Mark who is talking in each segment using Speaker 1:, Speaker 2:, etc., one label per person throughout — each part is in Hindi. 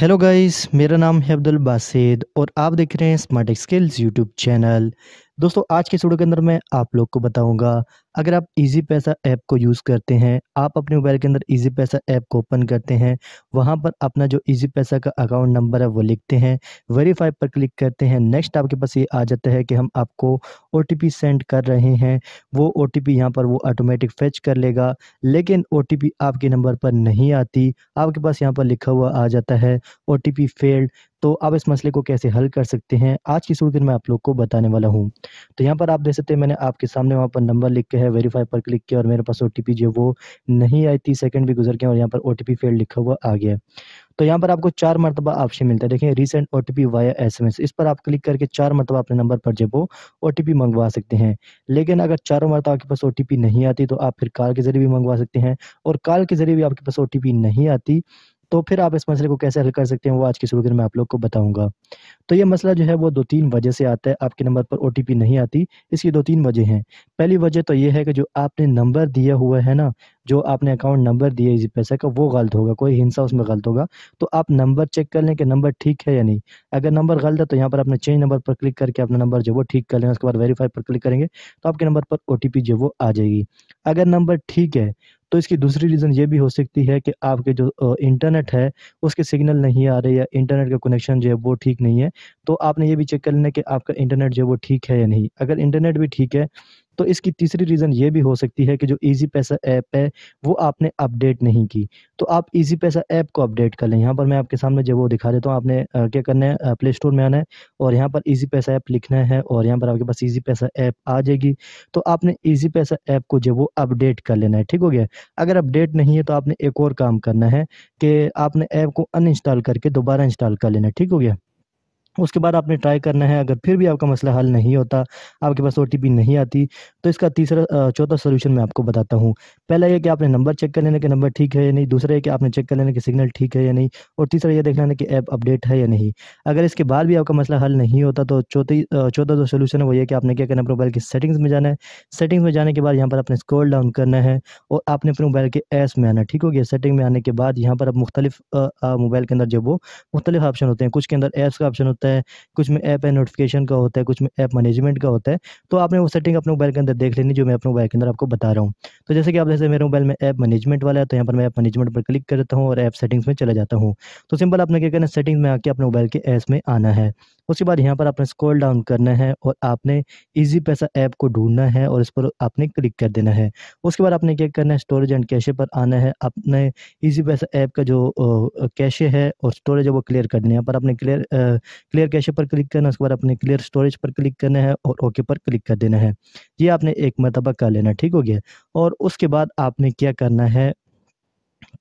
Speaker 1: हेलो गाइस मेरा नाम है अब्दुल बासिद और आप देख रहे हैं स्मार्ट स्किल्स यूट्यूब चैनल दोस्तों आज के स्टूडियो के अंदर मैं आप लोग को बताऊंगा अगर आप इजी पैसा ऐप को यूज़ करते हैं आप अपने मोबाइल के अंदर इजी पैसा ऐप को ओपन करते हैं वहां पर अपना जो इजी पैसा का अकाउंट नंबर है वो लिखते हैं वेरीफाई पर क्लिक करते हैं नेक्स्ट आपके पास ये आ जाता है कि हम आपको ओ सेंड कर रहे हैं वो ओ टी यहाँ पर वो ऑटोमेटिक फेच कर लेगा लेकिन ओ आपके नंबर पर नहीं आती आपके पास यहाँ पर लिखा हुआ आ जाता है ओ फेल्ड तो आप इस मसले को कैसे हल कर सकते हैं आज की सूर्य मैं आप लोग को बताने वाला हूँ तो यहाँ पर आप देख सकते हैं मैंने आपके सामने वहाँ पर नंबर लिख के है वेरीफाई पर क्लिक किया और मेरे पास ओ जो वो नहीं आई तीस सेकेंड भी गुजर गया और यहाँ पर ओ फेल लिखा हुआ आ गया तो यहाँ पर आपको चार मरतबा ऑप्शन मिलता है देखिए recent O T P via S M S इस पर आप क्लिक करके चार मरतबा अपने नंबर पर जब वो ओ मंगवा सकते हैं लेकिन अगर चारों मरतबा आपके पास ओ नहीं आती तो आप फिर कॉल के जरिए भी मंगवा सकते हैं और कॉल के जरिए भी आपके पास ओ नहीं आती तो फिर आप इस मसले को कैसे हल कर सकते हैं वो आज की शुरू में आप लोग को बताऊंगा तो ये मसला जो है वो दो तीन वजह से आता है आपके नंबर पर ओ नहीं आती इसकी दो तीन वजह हैं पहली वजह तो ये है कि जो आपने नंबर दिया हुआ है ना जो आपने अकाउंट नंबर दिया इसी पैसे का वो गलत होगा कोई हिंसा उसमें गलत होगा तो आप नंबर चेक कर लें कि नंबर ठीक है या नहीं अगर नंबर गलत है तो यहाँ पर आपने चेंज नंबर पर क्लिक करके अपना नंबर जो वो ठीक कर लें उसके बाद वेरीफाई पर क्लिक करेंगे तो आपके नंबर पर ओ जो वो आ जाएगी अगर नंबर ठीक है तो इसकी दूसरी रीज़न ये भी हो सकती है कि आपके जो इंटरनेट है उसके सिग्नल नहीं आ रहे या इंटरनेट का कनेक्शन जो है वो ठीक नहीं है तो आपने ये भी चेक कर लेना कि आपका इंटरनेट जो है वो ठीक है या नहीं अगर इंटरनेट भी ठीक है तो इसकी तीसरी रीज़न ये भी हो सकती है कि जो इजी पैसा ऐप है वो आपने अपडेट नहीं की तो आप इजी पैसा ऐप को अपडेट कर लें यहाँ पर मैं आपके सामने जब वो दिखा देता हूँ आपने क्या करना है प्ले स्टोर में आना है और यहाँ पर ईजी पैसा ऐप लिखना है और यहाँ पर आपके पास ईजी पैसा ऐप आ जाएगी तो आपने ईजी पैसा ऐप को जो वो अपडेट कर लेना है ठीक हो गया अगर अपडेट नहीं है तो आपने एक और काम करना है कि आपने ऐप को अनइंस्टॉल करके दोबारा इंस्टॉल कर लेना है ठीक हो गया उसके बाद आपने ट्राई करना है अगर फिर भी आपका मसला हल नहीं होता आपके पास ओ नहीं आती तो इसका तीसरा चौथा सोल्यूशन मैं आपको बताता हूँ पहला ये कि आपने नंबर चेक कर लेना कि नंबर ठीक है या नहीं दूसरा ये कि आपने चेक कर लेना कि सिग्नल ठीक है या नहीं और तीसरा ये देख लेना कि ऐप अपडेट है या नहीं अगर इसके बाद भी आपका मसला हल नहीं होता तो चौथी चौथा जो सोल्यूशन है वो ये कि आपने क्या करना है मोबाइल की सेटिंग्स में जाना है सेटिंग्स में जाने के बाद यहाँ पर आपने स्कोर डाउन करना है और आपने अपने मोबाइल के ऐस में आना ठीक हो गया सेटिंग में आने के बाद यहाँ पर आप मुख्तलिफ मोबाइल के अंदर जब वो मुख्तलिफ ऑप्शन होते हैं कुछ के अंदर ऐप्स का ऑप्शन होता है होता है कुछ में ऐप नोटिफिकेशन का होता है कुछ में ऐप मैनेजमेंट का होता है तो आपने वो सेटिंग अपने मोबाइल के अंदर देख लेनी जो मैं अपने मोबाइल के अंदर आपको बता रहा हूँ तो जैसे कि आप जैसे मेरे मोबाइल में ऐप मैनेजमेंट वाला है तो यहाँ पर मैं ऐप मैनेजमेंट पर क्लिक करता हूँ और ऐप सेटिंग्स में चला जाता हूँ तो सिंपल आपने क्या करना सेटिंग में आके अपने मोबाइल के ऐप में आना है उसके बाद यहाँ पर आपने स्क्रॉल डाउन करना है और आपने इजी पैसा ऐप को ढूंढना है और इस पर आपने क्लिक कर देना है उसके बाद आपने क्या करना है स्टोरेज एंड कैशे पर आना है आपने इजी पैसा ऐप का जो कैशे है और स्टोरेज है वो क्लियर करना है यहाँ पर आपने क्लियर क्लियर कैशे पर क्लिक करना है उसके बाद आपने क्लियर स्टोरेज पर क्लिक करना है और ओके पर क्लिक कर देना है ये आपने एक मरतबा कर लेना ठीक हो गया और उसके बाद आपने क्या करना है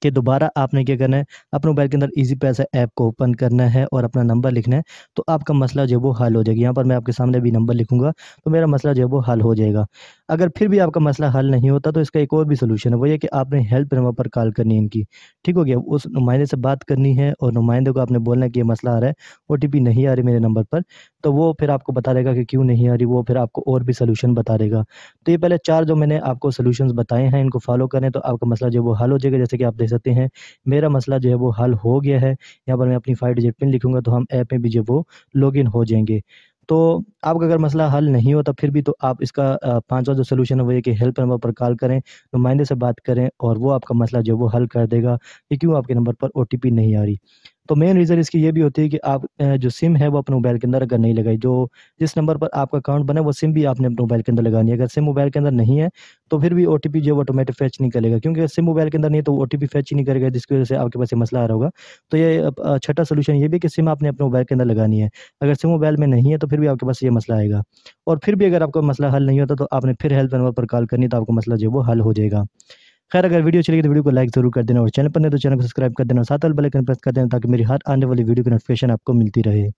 Speaker 1: कि दोबारा आपने क्या करना है अपने मोबाइल के अंदर इजी पैसा ऐप को ओपन करना है और अपना नंबर लिखना है तो आपका मसला जो है वो हल हो जाएगा यहाँ पर मैं आपके सामने भी नंबर लिखूंगा तो मेरा मसला जो है वो हल हो जाएगा अगर फिर भी आपका मसला हल नहीं होता तो इसका एक और भी सलूशन है वो ये कि आपने हेल्प नंबर पर कॉल करनी है इनकी ठीक हो गया उस नुमाइंदे से बात करनी है और नुमाइंदे को आपने बोलना कि ये मसला आ रहा है ओ नहीं आ रही मेरे नंबर पर तो वो फिर आपको बता देगा कि क्यों नहीं आ रही वो फिर आपको और भी सोल्यूशन बता देगा तो ये पहले चार जो मैंने आपको सोल्यूशन बताए हैं इनको फॉलो करें तो आपका मसला जो है वो हल हो जाएगा जैसे कि आप देख सकते हैं मेरा मसला जो है वो हल हो गया है यहाँ पर मैं अपनी फाइव डिजिट पिन लिखूंगा तो हम ऐप में भी जो वो लॉग हो जाएंगे तो आपका अगर मसला हल नहीं होता फिर भी तो आप इसका पांचवा जो सोल्यूशन है वो ये कि हेल्प नंबर पर कॉल करें नुमाइंदे तो से बात करें और वो आपका मसला जो है वो हल कर देगा कि क्यों आपके नंबर पर ओ नहीं आ रही तो मेन रीज़न इसकी ये भी होती है कि आप जो सिम है वो अपने मोबाइल के अंदर अगर नहीं लगाई जो जिस नंबर पर आपका अकाउंट बना है वो सिम भी आपने अपने मोबाइल के अंदर लगानी है अगर सिम मोबाइल के अंदर नहीं है तो फिर भी ओ जो ऑटोमेटिक फैच नहीं करेगा क्योंकि सिम मोबाइल के अंदर नहीं है तो ओ फैच ही नहीं करेगा जिसकी वजह से आपके पास ये मसला आ रहा होगा तो ये छठा सोल्यूशन ये भी कि सिम आपने अपने मोबाइल के अंदर लगानी है अगर सिम मोबाइल में नहीं है तो फिर भी आपके पास ये मसला आएगा और फिर भी अगर आपका मसला हल नहीं होता तो आपने फिर हेल्प नंबर पर कॉल करनी तो आपका मसला जो है वो हल हो जाएगा खैर अगर वीडियो चलेगी तो वीडियो को लाइक जरूर कर देना और चैनल पर नहीं तो चैनल को सब्सक्राइब कर देना साथ वाले बेल आइकन प्रेस कर देना ताकि मेरी हर आने वाली वीडियो की नोटिफिकेशन आपको मिलती रहे